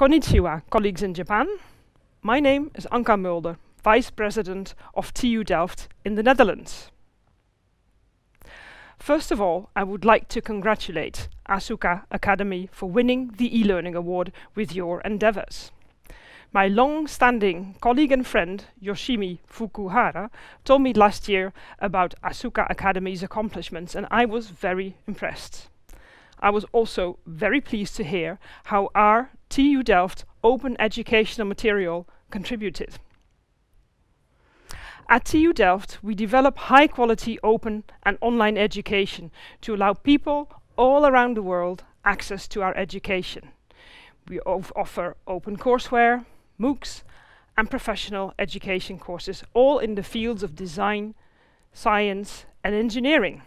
Konnichiwa, colleagues in Japan. My name is Anka Mulder, Vice President of TU Delft in the Netherlands. First of all, I would like to congratulate Asuka Academy for winning the e-learning award with your endeavors. My long-standing colleague and friend, Yoshimi Fukuhara, told me last year about Asuka Academy's accomplishments and I was very impressed. I was also very pleased to hear how our TU Delft Open Educational Material contributed. At TU Delft, we develop high quality open and online education to allow people all around the world access to our education. We offer open courseware, MOOCs, and professional education courses, all in the fields of design, science, and engineering.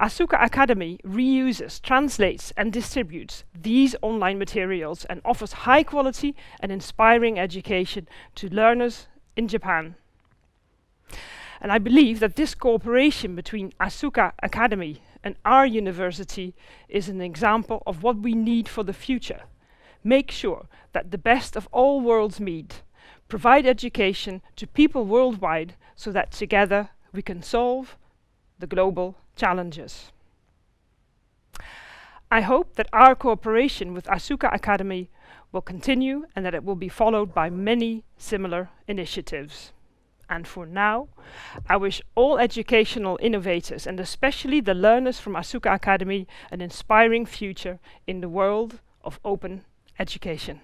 Asuka Academy reuses, translates, and distributes these online materials and offers high quality and inspiring education to learners in Japan. And I believe that this cooperation between Asuka Academy and our university is an example of what we need for the future. Make sure that the best of all worlds meet, provide education to people worldwide so that together we can solve the global challenges. I hope that our cooperation with Asuka Academy will continue and that it will be followed by many similar initiatives. And for now, I wish all educational innovators and especially the learners from Asuka Academy an inspiring future in the world of open education.